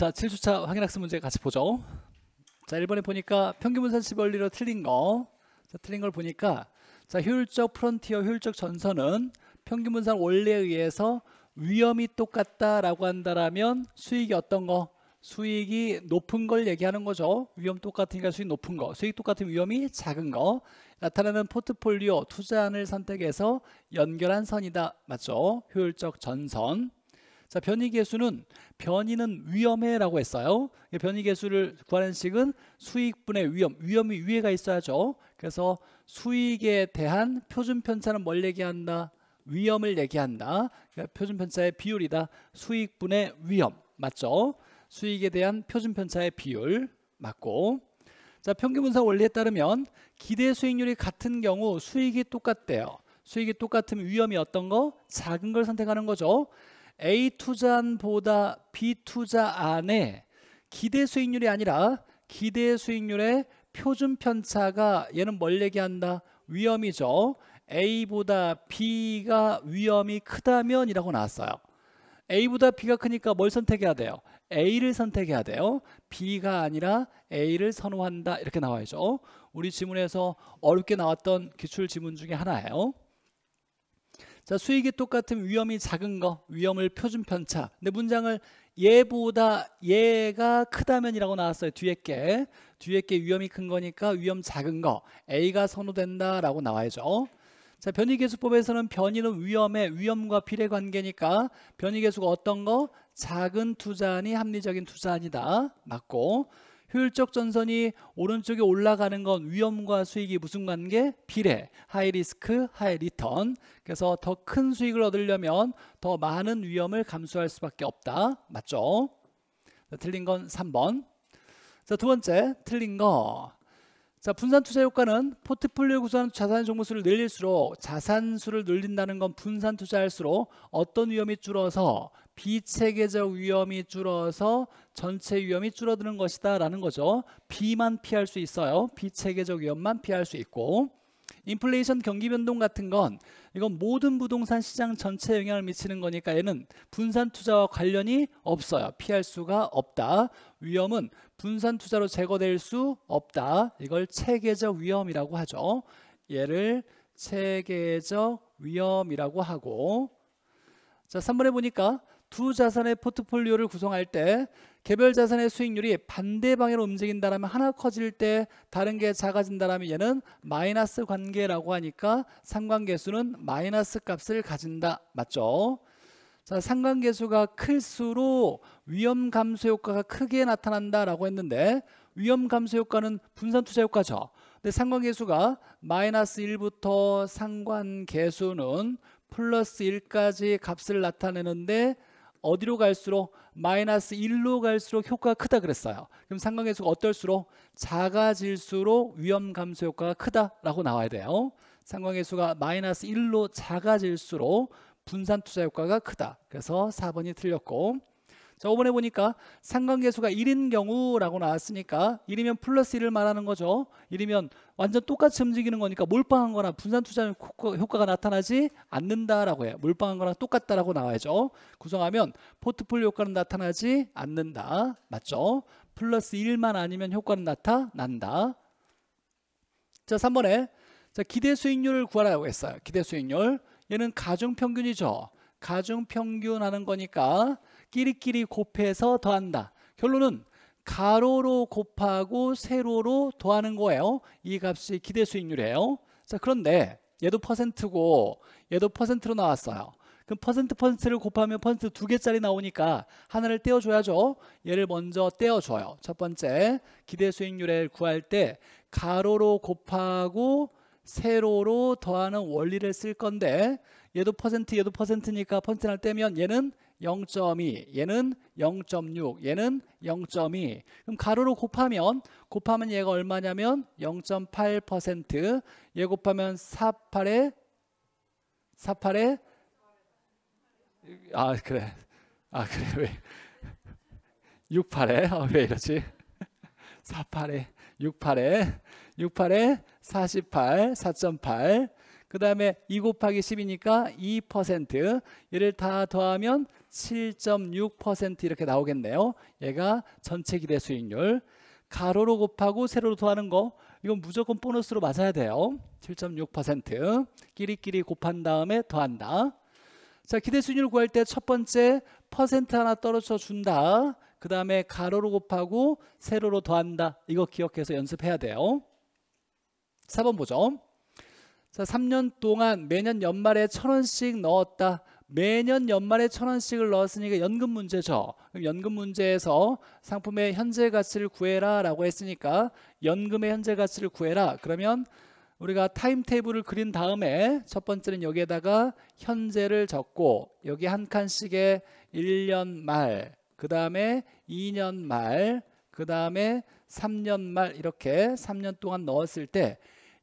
자, 7주차 확인학습 문제 같이 보죠. 자, 1번에 보니까 평균분산식 원리로 틀린 거. 자, 틀린 걸 보니까 자, 효율적 프론티어, 효율적 전선은 평균분산 원리에 의해서 위험이 똑같다라고 한다라면 수익이 어떤 거? 수익이 높은 걸 얘기하는 거죠. 위험 똑같으니까 수익 높은 거. 수익 똑같은 위험이 작은 거. 나타나는 포트폴리오 투자안을 선택해서 연결한 선이다. 맞죠? 효율적 전선. 자, 변이 계수는 변이는 위험해라고 했어요. 변이 계수를 구하는 식은 수익분의 위험, 위험이 위에가 있어야죠. 그래서 수익에 대한 표준 편차는 뭘 얘기한다? 위험을 얘기한다. 그러니까 표준 편차의 비율이다. 수익분의 위험 맞죠? 수익에 대한 표준 편차의 비율 맞고. 자, 평균분사 원리에 따르면 기대 수익률이 같은 경우 수익이 똑같대요. 수익이 똑같으면 위험이 어떤 거? 작은 걸 선택하는 거죠. A 투자보다 안 B 투자 안의 기대 수익률이 아니라 기대 수익률의 표준 편차가 얘는 뭘 얘기한다? 위험이죠. A보다 B가 위험이 크다면 이라고 나왔어요. A보다 B가 크니까 뭘 선택해야 돼요? A를 선택해야 돼요. B가 아니라 A를 선호한다. 이렇게 나와야죠. 우리 지문에서 어렵게 나왔던 기출 지문 중에 하나예요. 자, 수익이 똑같은 위험이 작은 거, 위험을 표준 편차. 근데 문장을 얘보다 얘가 크다면이라고 나왔어요. 뒤에 게. 뒤에 게 위험이 큰 거니까 위험 작은 거. A가 선호된다라고 나와야죠. 자, 변이계수법에서는 변이는 위험의 위험과 비례 관계니까 변이계수가 어떤 거? 작은 투자니 합리적인 투자니다. 맞고. 효율적 전선이 오른쪽에 올라가는 건 위험과 수익이 무슨 관계? 비례. 하이 리스크, 하이 리턴. 그래서 더 큰 수익을 얻으려면 더 많은 위험을 감수할 수밖에 없다. 맞죠? 자, 틀린 건 3번. 자, 두 번째 틀린 거. 자, 분산 투자 효과는 포트폴리오 구성하 자산 종목 수를 늘릴수록 자산 수를 늘린다는 건 분산 투자할수록 어떤 위험이 줄어서 비체계적 위험이 줄어서 전체 위험이 줄어드는 것이다 라는 거죠. 비만 피할 수 있어요. 비체계적 위험만 피할 수 있고 인플레이션 경기 변동 같은 건 이건 모든 부동산 시장 전체에 영향을 미치는 거니까 얘는 분산 투자와 관련이 없어요. 피할 수가 없다. 위험은 분산 투자로 제거될 수 없다. 이걸 체계적 위험이라고 하죠. 얘를 체계적 위험이라고 하고 자 3번에 보니까 두 자산의 포트폴리오를 구성할 때 개별 자산의 수익률이 반대 방향으로 움직인다면 하나 커질 때 다른 게 작아진다라면 얘는 마이너스 관계라고 하니까 상관계수는 마이너스 값을 가진다. 맞죠? 자, 상관계수가 클수록 위험 감소 효과가 크게 나타난다라고 했는데 위험 감소 효과는 분산 투자 효과죠. 근데 상관계수가 마이너스 1부터 상관계수는 플러스 1까지 값을 나타내는데 어디로 갈수록 마이너스 1로 갈수록 효과가 크다 그랬어요. 그럼 상관계수가 어떨수록 작아질수록 위험 감소 효과가 크다라고 나와야 돼요. 상관계수가 마이너스 1로 작아질수록 분산 투자 효과가 크다. 그래서 4번이 틀렸고 자 5번에 보니까 상관계수가 1인 경우라고 나왔으니까 1이면 플러스 1을 말하는 거죠 1이면 완전 똑같이 움직이는 거니까 몰빵한 거나 분산 투자 효과가 나타나지 않는다라고 해요 몰빵한 거랑 똑같다라고 나와야죠 구성하면 포트폴리오 효과는 나타나지 않는다 맞죠 플러스 1만 아니면 효과는 나타난다 자 3번에 자 기대 수익률을 구하라고 했어요 기대 수익률 얘는 가중평균이죠 가중평균 하는 거니까 끼리끼리 곱해서 더한다. 결론은 가로로 곱하고 세로로 더하는 거예요. 이 값이 기대 수익률이에요. 자, 그런데 얘도 퍼센트고 얘도 퍼센트로 나왔어요. 그럼 퍼센트 퍼센트를 곱하면 퍼센트 두 개짜리 나오니까 하나를 떼어줘야죠. 얘를 먼저 떼어줘요. 첫 번째 기대 수익률을 구할 때 가로로 곱하고 세로로 더하는 원리를 쓸 건데 얘도 퍼센트 얘도 퍼센트니까 퍼센트를 떼면 얘는 0.2 얘는 0.6 얘는 0.2 그럼 가로로 곱하면 곱하면 얘가 얼마냐면 0.8%얘 곱하면 48에 48에 아 그래 아 그래 왜 68에 아, 왜 이러지 48에 68에 68에 48 4.8 그 다음에 2 곱하기 10이니까 2% 얘를 다 더하면 7.6% 이렇게 나오겠네요. 얘가 전체 기대 수익률. 가로로 곱하고 세로로 더하는 거 이건 무조건 보너스로 맞아야 돼요. 7.6% 끼리끼리 곱한 다음에 더한다. 자 기대 수익률 구할 때 첫 번째 퍼센트 하나 떨어져 준다. 그 다음에 가로로 곱하고 세로로 더한다. 이거 기억해서 연습해야 돼요. 4번 보죠. 자, 3년 동안 매년 연말에 천원씩 넣었다. 매년 연말에 천 원씩을 넣었으니까 연금 문제죠. 그럼 연금 문제에서 상품의 현재 가치를 구해라 라고 했으니까 연금의 현재 가치를 구해라. 그러면 우리가 타임테이블을 그린 다음에 첫 번째는 여기에다가 현재를 적고 여기 한칸씩에 1년 말, 그 다음에 2년 말, 그 다음에 3년 말 이렇게 3년 동안 넣었을 때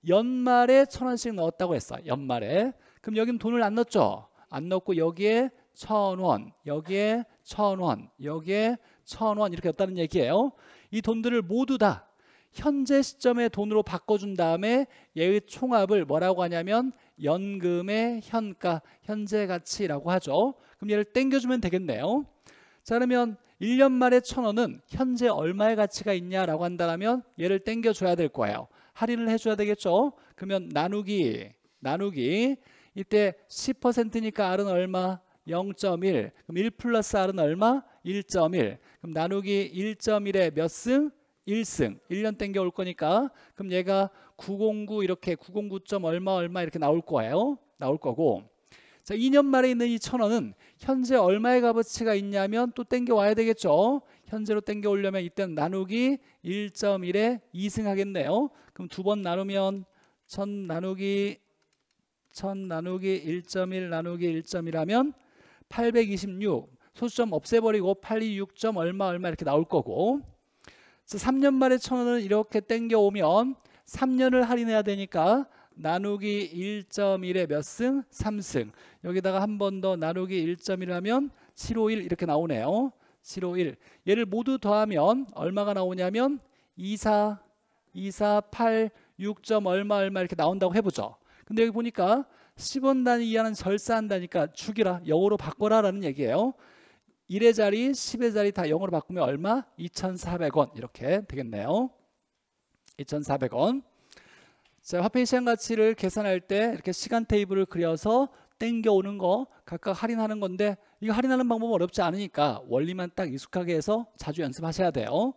연말에 천 원씩 넣었다고 했어. 연말에. 그럼 여기는 돈을 안 넣었죠. 안 넣고 여기에 천 원, 여기에 천 원, 여기에 천원 이렇게 넣다는 얘기예요. 이 돈들을 모두 다 현재 시점의 돈으로 바꿔준 다음에 얘의 총합을 뭐라고 하냐면 연금의 현가, 현재 가치라고 하죠. 그럼 얘를 땡겨주면 되겠네요. 자 그러면 1년 말에 천 원은 현재 얼마의 가치가 있냐라고 한다면 얘를 땡겨줘야 될 거예요. 할인을 해줘야 되겠죠. 그러면 나누기, 나누기 이때 10%니까 R은 얼마? 0.1. 그럼 1 플러스 R은 얼마? 1.1. 그럼 나누기 1.1에 몇 승? 1승. 1년 땡겨 올 거니까. 그럼 얘가 909 이렇게 909. 얼마 얼마 이렇게 나올 거예요. 나올 거고. 자, 2년 말에 있는 이 천원은 현재 얼마의 값어치가 있냐면 또 땡겨 와야 되겠죠. 현재로 땡겨 오려면 이때 는 나누기 1.1에 2승 하겠네요. 그럼 두 번 나누면 1 나누기 1000 나누기 1.1 나누기 1.1하면 826 소수점 없애버리고 826점 얼마 얼마 이렇게 나올 거고 3년 말에 1000원을 이렇게 땡겨오면 3년을 할인해야 되니까 나누기 1.1에 몇 승? 3승 여기다가 한 번 더 나누기 1.1 하면 751 이렇게 나오네요 751 얘를 모두 더하면 얼마가 나오냐면 24 24 8 6점 얼마 얼마 이렇게 나온다고 해보죠 근데 여기 보니까 10원 단위 이하는 절사한다니까 죽이라 영으로 바꿔라 라는 얘기예요 1의 자리, 10의 자리 다영으로 바꾸면 얼마? 2,400원 이렇게 되겠네요 2,400원 자, 화폐 시장 가치를 계산할 때 이렇게 시간 테이블을 그려서 땡겨오는 거 각각 할인하는 건데 이거 할인하는 방법은 어렵지 않으니까 원리만 딱 익숙하게 해서 자주 연습하셔야 돼요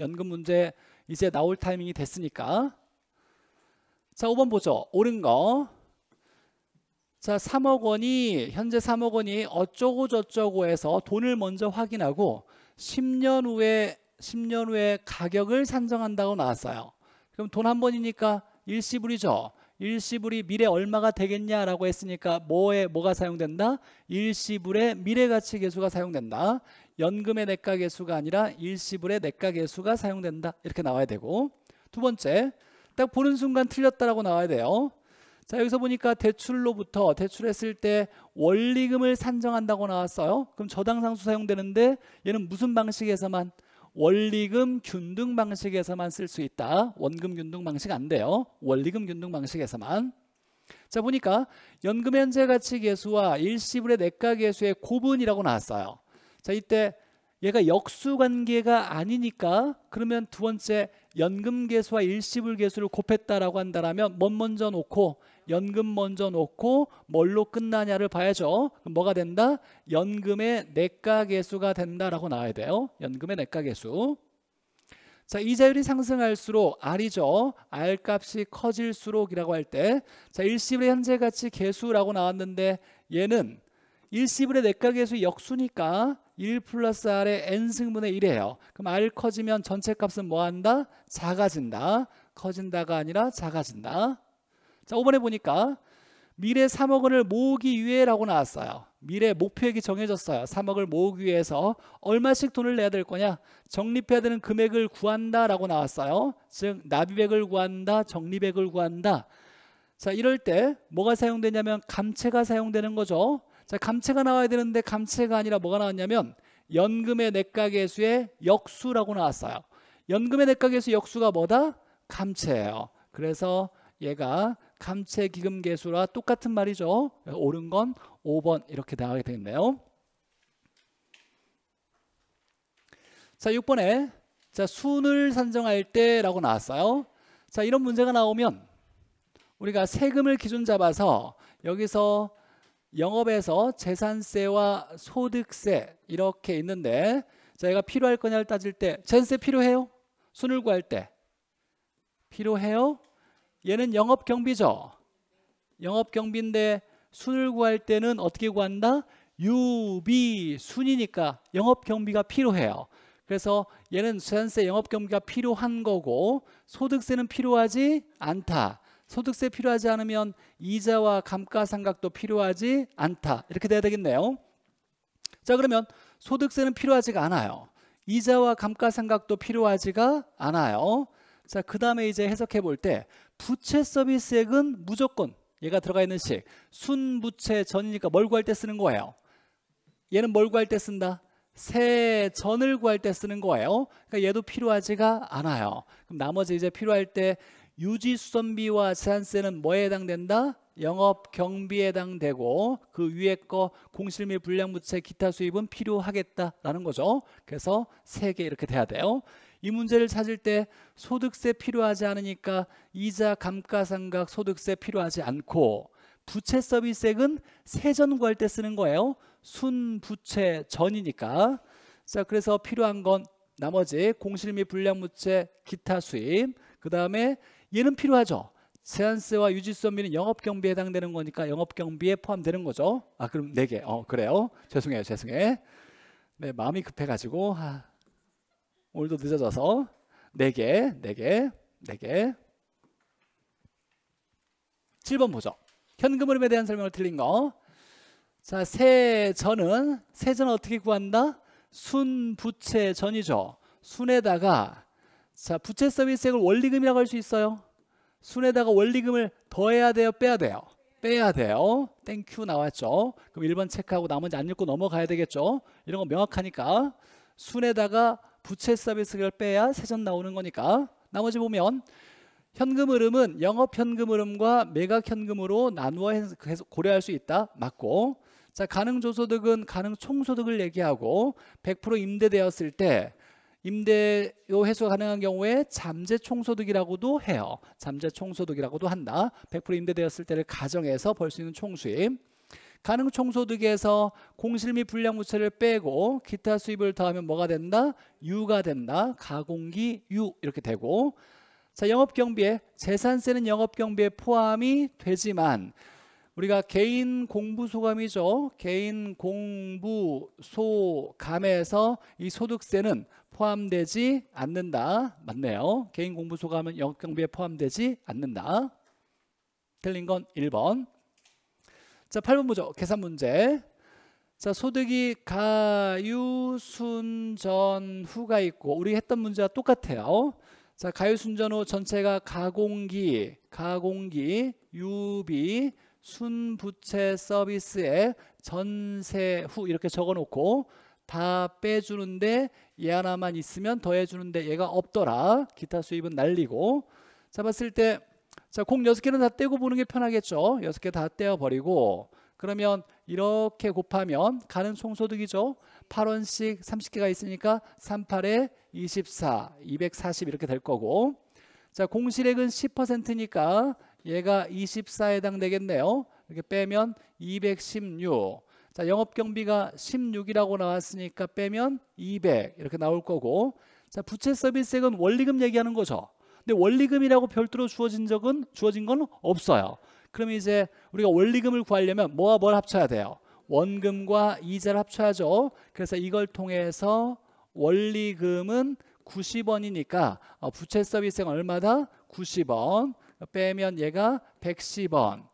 연금 문제 이제 나올 타이밍이 됐으니까 자 5번 보죠. 옳은 거. 자 3억 원이 현재 3억 원이 어쩌고 저쩌고 해서 돈을 먼저 확인하고 10년 후에 10년 후에 가격을 산정한다고 나왔어요. 그럼 돈 한 번이니까 일시불이죠. 일시불이 미래 얼마가 되겠냐라고 했으니까 뭐에 뭐가 사용된다? 일시불의 미래 가치 계수가 사용된다. 연금의 내가 계수가 아니라 일시불의 내가 계수가 사용된다. 이렇게 나와야 되고 두 번째 딱 보는 순간 틀렸다라고 나와야 돼요. 자 여기서 보니까 대출로부터 대출했을 때 원리금을 산정한다고 나왔어요. 그럼 저당상수 사용되는데 얘는 무슨 방식에서만 원리금 균등 방식에서만 쓸 수 있다. 원금 균등 방식 안 돼요. 원리금 균등 방식에서만. 자 보니까 연금 현재 가치 계수와 일시불의 내가 계수의 고분이라고 나왔어요. 자 이때 얘가 역수 관계가 아니니까 그러면 두 번째 연금 계수와 일시불 계수를 곱했다라고 한다라면 뭔 뭐 먼저 놓고 연금 먼저 놓고 뭘로 끝나냐를 봐야죠. 뭐가 된다? 연금의 내과 계수가 된다라고 나와야 돼요. 연금의 내과 계수. 자 이자율이 상승할수록 R이죠. R 값이 커질수록이라고 할 때 자 일시불의 현재 가치 계수라고 나왔는데 얘는 일시불의 내과 계수 역수니까 1 플러스 r의 n승분의 1이에요. 그럼 r 커지면 전체 값은 뭐한다? 작아진다. 커진다가 아니라 작아진다. 자 5번에 보니까 미래 3억 원을 모으기 위해라고 나왔어요. 미래 목표액이 정해졌어요. 3억을 모으기 위해서 얼마씩 돈을 내야 될 거냐? 적립해야 되는 금액을 구한다라고 나왔어요. 즉 납입액을 구한다, 적립액을 구한다. 자 이럴 때 뭐가 사용되냐면 감채가 사용되는 거죠. 자, 감채가 나와야 되는데 감채가 아니라 뭐가 나왔냐면 연금의 내가계수의 역수라고 나왔어요. 연금의 내가계수 역수가 뭐다? 감채예요. 그래서 얘가 감채 기금 계수와 똑같은 말이죠. 옳은 건 5번 이렇게 나가게 되겠네요. 자, 6번에 자, 순을 산정할 때라고 나왔어요. 자, 이런 문제가 나오면 우리가 세금을 기준 잡아서 여기서 영업에서 재산세와 소득세 이렇게 있는데 저희가 필요할 거냐를 따질 때 재산세 필요해요? 순을 구할 때 필요해요? 얘는 영업 경비죠. 영업 경비인데 순을 구할 때는 어떻게 구한다? 유비순이니까 영업 경비가 필요해요. 그래서 얘는 재산세 영업 경비가 필요한 거고 소득세는 필요하지 않다. 소득세 필요하지 않으면 이자와 감가상각도 필요하지 않다. 이렇게 돼야 되겠네요. 자 그러면 소득세는 필요하지가 않아요. 이자와 감가상각도 필요하지가 않아요. 자, 그 다음에 이제 해석해 볼 때 부채 서비스액은 무조건 얘가 들어가 있는 식 순부채 전이니까 그러니까 뭘 구할 때 쓰는 거예요. 얘는 뭘 구할 때 쓴다? 세전을 구할 때 쓰는 거예요. 그러니까 얘도 필요하지가 않아요. 그럼 나머지 이제 필요할 때 유지수선비와 재산세는 뭐에 해당된다? 영업 경비에 해당되고 그 위에 거 공실 및 불량부채 기타 수입은 필요하겠다라는 거죠. 그래서 세 개 이렇게 돼야 돼요. 이 문제를 찾을 때 소득세 필요하지 않으니까 이자 감가상각 소득세 필요하지 않고 부채 서비스액은 세전 구할 때 쓰는 거예요. 순부채 전이니까. 자, 그래서 필요한 건 나머지 공실 및 불량부채 기타 수입 그 다음에 얘는 필요하죠. 세안세와 유지수업비는 영업경비에 해당되는 거니까 영업경비에 포함되는 거죠. 아 그럼 네 개. 어 그래요. 죄송해요. 죄송해. 네 마음이 급해가지고 아, 오늘도 늦어져서 네 개, 네 개, 네 개. 7번 보죠. 현금 흐름에 대한 설명을 틀린 거. 자, 세전은 세전 어떻게 구한다? 순부채전이죠. 순에다가 자, 부채 서비스액을 원리금이라고 할 수 있어요. 순에다가 원리금을 더해야 돼요, 빼야 돼요? 빼야 돼요. 땡큐 나왔죠. 그럼 1번 체크하고 나머지 안 읽고 넘어가야 되겠죠. 이런 거 명확하니까 순에다가 부채 서비스액을 빼야 세전 나오는 거니까 나머지 보면 현금 흐름은 영업 현금 흐름과 매각 현금으로 나누어 계속 고려할 수 있다. 맞고 자 가능 조소득은 가능 총소득을 얘기하고 100% 임대되었을 때 임대료 회수가 가능한 경우에 잠재 총소득이라고도 해요. 잠재 총소득이라고도 한다. 100% 임대되었을 때를 가정해서 벌 수 있는 총수입. 가능 총소득에서 공실 및 불량부채를 빼고 기타 수입을 더하면 뭐가 된다? 유가 된다. 가공기 유 이렇게 되고 자 영업경비에 재산세는 영업경비에 포함이 되지만 우리가 개인 공부 소감이죠. 개인 공부 소감에서 이 소득세는 포함되지 않는다. 맞네요. 개인 공부 소감은 영경비에 포함되지 않는다. 틀린 건 1번. 자, 8번 보죠. 계산 문제. 자, 소득이 가유순전 후가 있고 우리 했던 문제와 똑같아요. 자, 가유순전 후 전체가 가공기, 가공기, 유비, 순부채 서비스에 전세 후 이렇게 적어놓고 다 빼주는데 얘 하나만 있으면 더해주는데 얘가 없더라. 기타 수입은 날리고 잡았을 때 자, 공 6개는 다 떼고 보는 게 편하겠죠. 6개 다 떼어버리고 그러면 이렇게 곱하면 가는 총소득이죠. 8원씩 30개가 있으니까 38에 24, 240 이렇게 될 거고 자 공실액은 10%니까 얘가 24에 해당되겠네요. 이렇게 빼면 216. 자, 영업 경비가 16이라고 나왔으니까 빼면 200 이렇게 나올 거고. 자, 부채 서비스액은 원리금 얘기하는 거죠. 근데 원리금이라고 별도로 주어진 적은 주어진 건 없어요. 그럼 이제 우리가 원리금을 구하려면 뭐와 뭘 합쳐야 돼요? 원금과 이자를 합쳐야죠. 그래서 이걸 통해서 원리금은 90원이니까 어, 부채 서비스액 얼마다? 90원. 빼면 얘가 110원.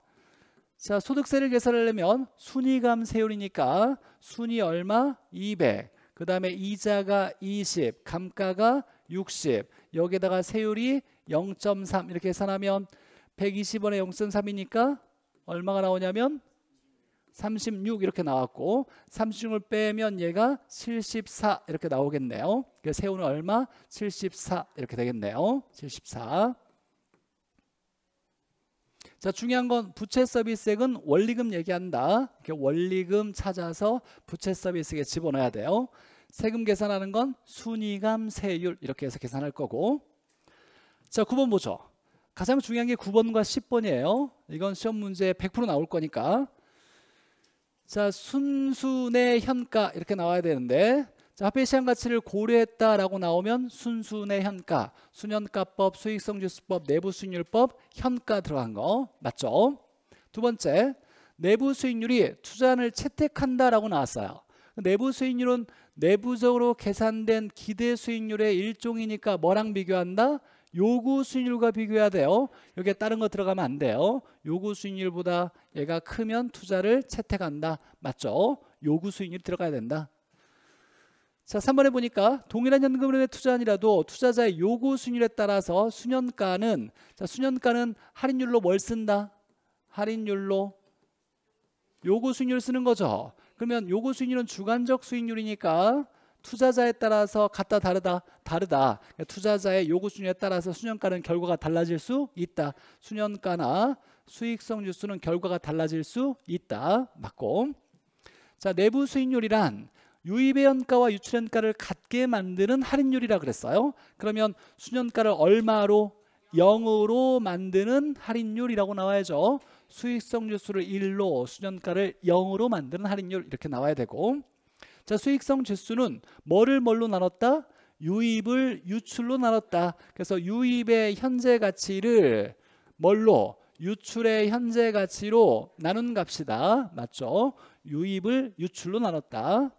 자, 소득세를 계산하려면 순이감 세율이니까 순이 얼마? 200. 그 다음에 이자가 20, 감가가 60. 여기에다가 세율이 0.3 이렇게 계산하면 120원에 0.3이니까 얼마가 나오냐면 36 이렇게 나왔고 36을 빼면 얘가 74 이렇게 나오겠네요. 그세율은 얼마? 74 이렇게 되겠네요. 74. 자, 중요한 건 부채 서비스액은 원리금 얘기한다. 이렇게 원리금 찾아서 부채 서비스액에 집어넣어야 돼요. 세금 계산하는 건 순이감 세율 이렇게 해서 계산할 거고. 자, 9번 보죠. 가장 중요한 게 9번과 10번이에요. 이건 시험 문제 에100% 나올 거니까. 자, 순순의 현가 이렇게 나와야 되는데 자페시안 가치를 고려했다라고 나오면 순순의 현가, 순현가법, 수익성지수법, 내부수익률법, 현가 들어간 거 맞죠? 두 번째, 내부수익률이 투자안을 채택한다라고 나왔어요. 내부수익률은 내부적으로 계산된 기대 수익률의 일종이니까 뭐랑 비교한다? 요구 수익률과 비교해야 돼요. 여기에 다른 거 들어가면 안 돼요. 요구 수익률보다 얘가 크면 투자를 채택한다. 맞죠? 요구 수익률 들어가야 된다. 자, 3번에 보니까 동일한 연금흐름의 투자아니라도 투자자의 요구 수율에 따라서 수년가는 자, 수년가는 할인율로 뭘 쓴다? 할인율로 요구 수익률 쓰는 거죠. 그러면 요구 수익률은 주관적 수익률이니까 투자자에 따라서 같다 다르다 다르다. 그러니까 투자자의 요구 수익률에 따라서 수년가는 결과가 달라질 수 있다. 수년가나 수익성 지수는 결과가 달라질 수 있다. 맞고. 자, 내부 수익률이란 유입의 연가와 유출 연가를 같게 만드는 할인율이라 그랬어요. 그러면 순연가를 얼마로 0으로 만드는 할인율이라고 나와야죠. 수익성 지수를 1로 순연가를 0으로 만드는 할인율 이렇게 나와야 되고 자 수익성 지수는 뭐를 뭘로 나눴다? 유입을 유출로 나눴다. 그래서 유입의 현재 가치를 뭘로? 유출의 현재 가치로 나눈 값이다. 맞죠? 유입을 유출로 나눴다.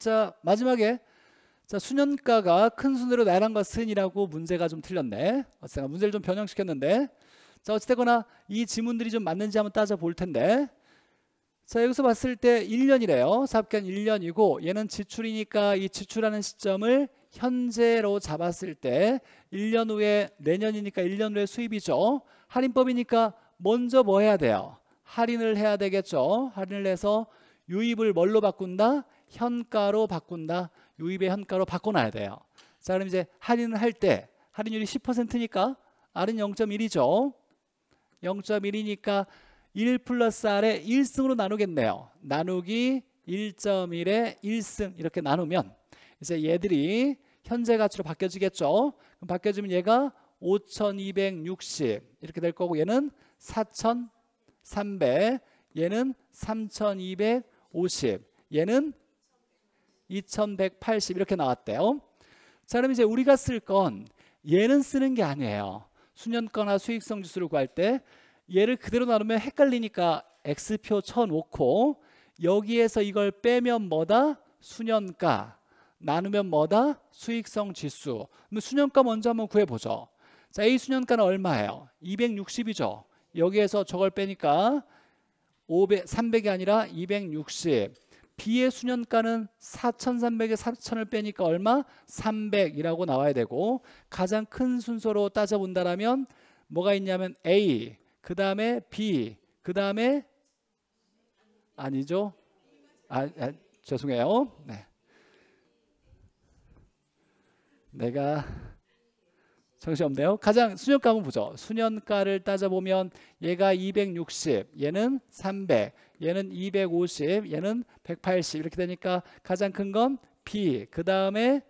자, 마지막에 자, 수년가가 큰 순으로 나란것은이라고 문제가 좀 틀렸네. 어쨌든 문제를 좀 변형시켰는데. 자, 어찌되거나 이 지문들이 좀 맞는지 한번 따져 볼 텐데. 자, 여기서 봤을 때 1년이래요. 사업기간 1년이고 얘는 지출이니까 이 지출하는 시점을 현재로 잡았을 때 1년 후에 내년이니까 1년 후에 수입이죠. 할인법이니까 먼저 뭐 해야 돼요? 할인을 해야 되겠죠. 할인을 해서 유입을 뭘로 바꾼다? 현가로 바꾼다. 유입의 현가로 바꿔놔야 돼요. 자 그럼 이제 할인을 할 때 할인율이 10%니까 R은 0.1이죠. 0.1이니까 1 플러스 R에 1승으로 나누겠네요. 나누기 1.1에 1승 이렇게 나누면 이제 얘들이 현재 가치로 바뀌어지겠죠. 그럼 바뀌어지면 얘가 5,260 이렇게 될 거고 얘는 4,300 얘는 3,250 얘는 2180 이렇게 나왔대요. 자 그럼 이제 우리가 쓸 건 얘는 쓰는 게 아니에요. 수년가나 수익성 지수를 구할 때 얘를 그대로 나누면 헷갈리니까 x표 쳐놓고 여기에서 이걸 빼면 뭐다? 수년가 나누면 뭐다? 수익성 지수 그럼 수년가 먼저 한번 구해보죠. 자, A 수년가는 얼마예요? 260이죠. 여기에서 저걸 빼니까 500, 300이 아니라 260. B의 수년가는 4,300에 4,000을 빼니까 얼마? 300이라고 나와야 되고 가장 큰 순서로 따져본다라면 뭐가 있냐면 A, 그 다음에 B, 그 다음에 아니죠? 아, 아 죄송해요. 네. 내가 정신 없네요. 가장 수년가 한 보죠. 수년가를 따져보면 얘가 260, 얘는 300, 얘는 250, 얘는 180 이렇게 되니까 가장 큰 건 B, 그 다음에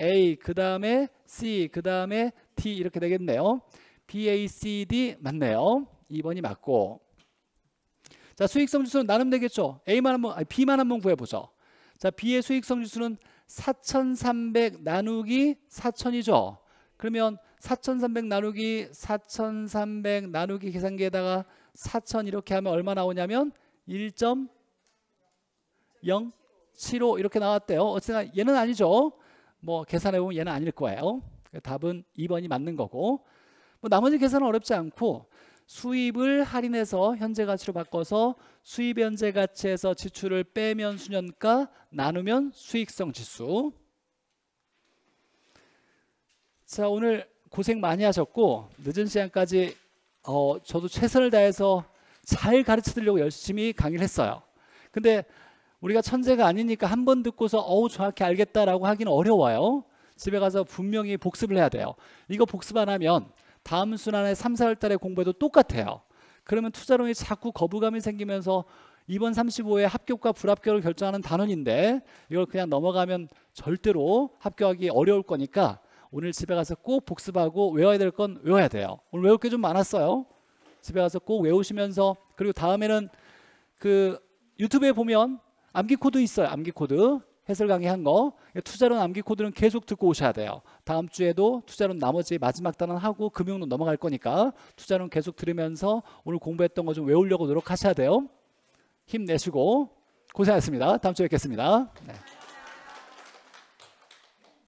A, 그 다음에 C, 그 다음에 T 이렇게 되겠네요. B, A, C, D 맞네요. 2번이 맞고 자 수익성 지수는 나름 되겠죠. A만 한 번, 아니 B만 한번 구해보죠. 자 B의 수익성 지수는 4,300 나누기 4,000이죠. 그러면 4,300 나누기 4,300 나누기 계산기에다가 4,000 이렇게 하면 얼마 나오냐면 1.075 이렇게 나왔대요. 어쨌든 얘는 아니죠. 뭐 계산해 보면 얘는 아닐 거예요. 답은 2번이 맞는 거고. 뭐 나머지 계산은 어렵지 않고 수입을 할인해서 현재 가치로 바꿔서 수입 현재 가치에서 지출을 빼면 수년가 나누면 수익성 지수. 자 오늘 고생 많이 하셨고 늦은 시간까지 어, 저도 최선을 다해서 잘 가르쳐 드리려고 열심히 강의를 했어요. 근데 우리가 천재가 아니니까 한 번 듣고서 어우 정확히 알겠다라고 하기는 어려워요. 집에 가서 분명히 복습을 해야 돼요. 이거 복습 안 하면 다음 순환에 3, 4월 달에 공부해도 똑같아요. 그러면 투자론이 자꾸 거부감이 생기면서 이번 35회 합격과 불합격을 결정하는 단원인데 이걸 그냥 넘어가면 절대로 합격하기 어려울 거니까 오늘 집에 가서 꼭 복습하고 외워야 될 건 외워야 돼요. 오늘 외울 게 좀 많았어요. 집에 가서 꼭 외우시면서 그리고 다음에는 그 유튜브에 보면 암기 코드 있어요. 암기 코드. 해설 강의한 거 투자론 암기 코드는 계속 듣고 오셔야 돼요. 다음 주에도 투자론 나머지 마지막 단원 하고 금융론 넘어갈 거니까 투자론 계속 들으면서 오늘 공부했던 거 좀 외우려고 노력하셔야 돼요. 힘내시고 고생하셨습니다. 다음 주에 뵙겠습니다. 네.